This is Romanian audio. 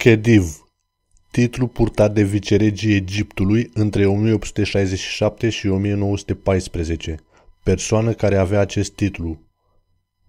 Kediv, titlu purtat de viceregii Egiptului între 1867 și 1914, persoană care avea acest titlu,